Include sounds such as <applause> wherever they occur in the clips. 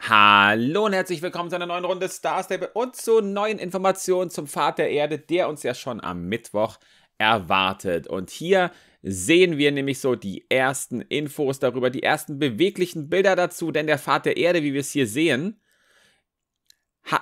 Hallo und herzlich willkommen zu einer neuen Runde Star Stable und zu neuen Informationen zum Pfad der Erde, der uns ja schon am Mittwoch erwartet. Und hier sehen wir nämlich so die ersten Infos darüber, die ersten beweglichen Bilder dazu, denn der Pfad der Erde, wie wir es hier sehen,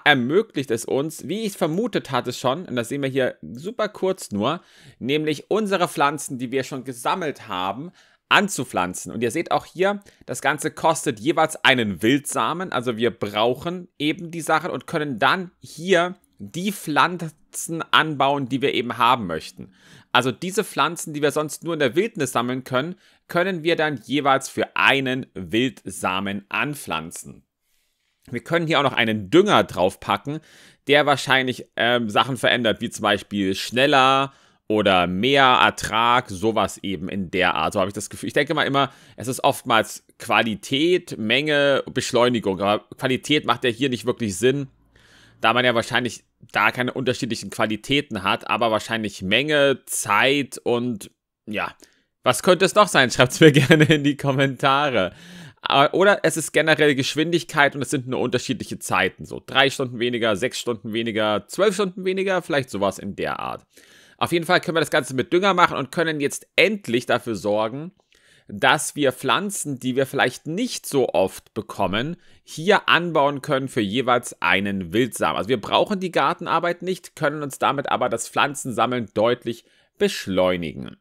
ermöglicht es uns, wie ich vermutet hatte schon, und das sehen wir hier super kurz nur, nämlich unsere Pflanzen, die wir schon gesammelt haben, anzupflanzen. Und ihr seht auch hier, das Ganze kostet jeweils einen Wildsamen. Also wir brauchen eben die Sachen und können dann hier die Pflanzen anbauen, die wir eben haben möchten. Also diese Pflanzen, die wir sonst nur in der Wildnis sammeln können, können wir dann jeweils für einen Wildsamen anpflanzen. Wir können hier auch noch einen Dünger draufpacken, der wahrscheinlich ähm, Sachen verändert, wie zum Beispiel schneller, oder mehr Ertrag, sowas eben in der Art. So habe ich das Gefühl. Ich denke mal immer, es ist oftmals Qualität, Menge, Beschleunigung. Aber Qualität macht ja hier nicht wirklich Sinn, da man ja wahrscheinlich da keine unterschiedlichen Qualitäten hat, aber wahrscheinlich Menge, Zeit und ja. Was könnte es noch sein? <laughs> Schreibt es mir gerne in die Kommentare. Ah, oder es ist generell Geschwindigkeit und es sind nur unterschiedliche Zeiten. So drei Stunden weniger, sechs Stunden weniger, zwölf Stunden weniger, vielleicht sowas in der Art. Auf jeden Fall können wir das Ganze mit Dünger machen und können jetzt endlich dafür sorgen, dass wir Pflanzen, die wir vielleicht nicht so oft bekommen, hier anbauen können für jeweils einen Wildsamen. Also wir brauchen die Gartenarbeit nicht, können uns damit aber das Pflanzensammeln deutlich beschleunigen.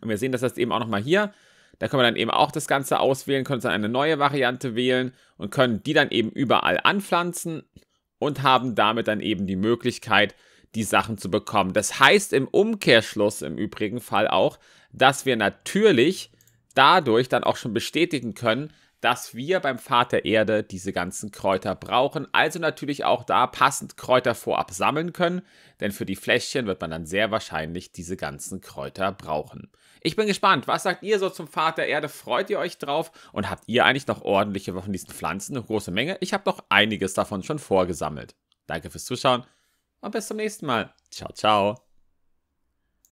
Und wir sehen das jetzt eben auch nochmal hier. Da können wir dann eben auch das Ganze auswählen, können dann eine neue Variante wählen und können die dann eben überall anpflanzen und haben damit dann eben die Möglichkeit, die Sachen zu bekommen. Das heißt im Umkehrschluss im übrigen Fall auch, dass wir natürlich dadurch dann auch schon bestätigen können, dass wir beim Vater Erde diese ganzen Kräuter brauchen, also natürlich auch da passend Kräuter vorab sammeln können, denn für die Fläschchen wird man dann sehr wahrscheinlich diese ganzen Kräuter brauchen. Ich bin gespannt, was sagt ihr so zum Vater Erde? Freut ihr euch drauf und habt ihr eigentlich noch ordentliche von diesen Pflanzen, eine große Menge? Ich habe noch einiges davon schon vorgesammelt. Danke fürs Zuschauen und bis zum nächsten Mal. Ciao, ciao.